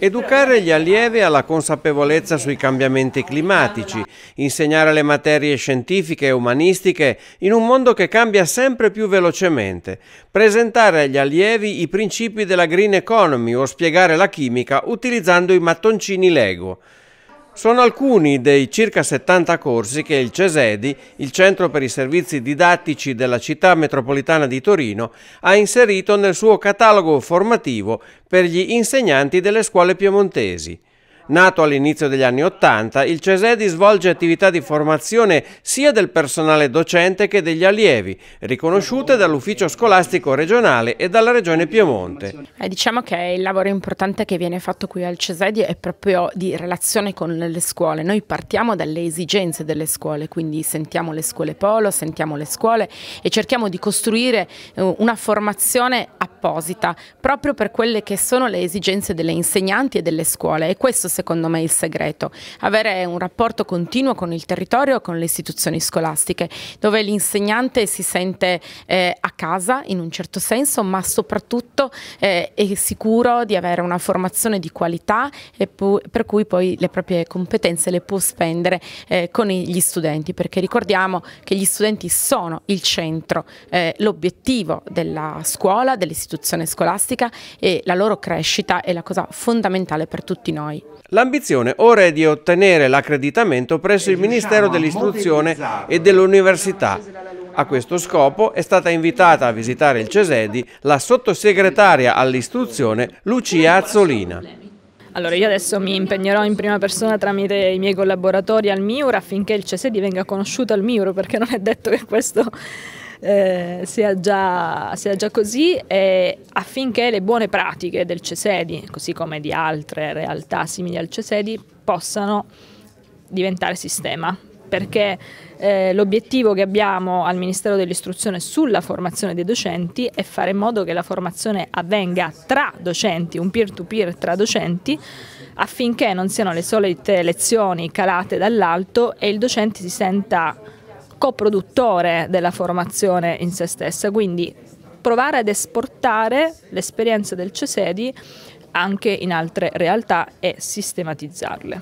Educare gli allievi alla consapevolezza sui cambiamenti climatici, insegnare le materie scientifiche e umanistiche in un mondo che cambia sempre più velocemente, presentare agli allievi i principi della green economy o spiegare la chimica utilizzando i mattoncini Lego sono alcuni dei circa 70 corsi che il CESEDI, il Centro per i Servizi Didattici della Città Metropolitana di Torino, ha inserito nel suo catalogo formativo per gli insegnanti delle scuole piemontesi. Nato all'inizio degli anni Ottanta, il CESEDI svolge attività di formazione sia del personale docente che degli allievi, riconosciute dall'Ufficio Scolastico Regionale e dalla Regione Piemonte. Eh, diciamo che il lavoro importante che viene fatto qui al CESEDI è proprio di relazione con le scuole. Noi partiamo dalle esigenze delle scuole, quindi sentiamo le scuole polo, sentiamo le scuole e cerchiamo di costruire eh, una formazione apposita proprio per quelle che sono le esigenze delle insegnanti e delle scuole e questo secondo me il segreto, avere un rapporto continuo con il territorio, con le istituzioni scolastiche, dove l'insegnante si sente eh, a casa in un certo senso, ma soprattutto eh, è sicuro di avere una formazione di qualità per cui poi le proprie competenze le può spendere eh, con gli studenti, perché ricordiamo che gli studenti sono il centro, eh, l'obiettivo della scuola, dell'istituzione scolastica e la loro crescita è la cosa fondamentale per tutti noi. L'ambizione ora è di ottenere l'accreditamento presso il Ministero diciamo, dell'Istruzione e dell'Università. A questo scopo è stata invitata a visitare il CESEDI la sottosegretaria all'istruzione Lucia Azzolina. Allora io adesso mi impegnerò in prima persona tramite i miei collaboratori al MIUR affinché il CESEDI venga conosciuto al MIUR perché non è detto che questo eh, sia, già, sia, già, così e affinché le buone pratiche del CESEDI, così come di altre realtà simili al CESEDI, possano diventare sistema. Perché eh, l'obiettivo che abbiamo al Ministero dell'Istruzione sulla formazione dei docenti è fare in modo che la formazione avvenga tra docenti, un peer-to-peer -peer tra docenti, affinché non siano le solite lezioni calate dall'alto e il docente si senta coproduttore della formazione in se stessa, quindi provare ad esportare l'esperienza del CESEDI anche in altre realtà e sistematizzarle.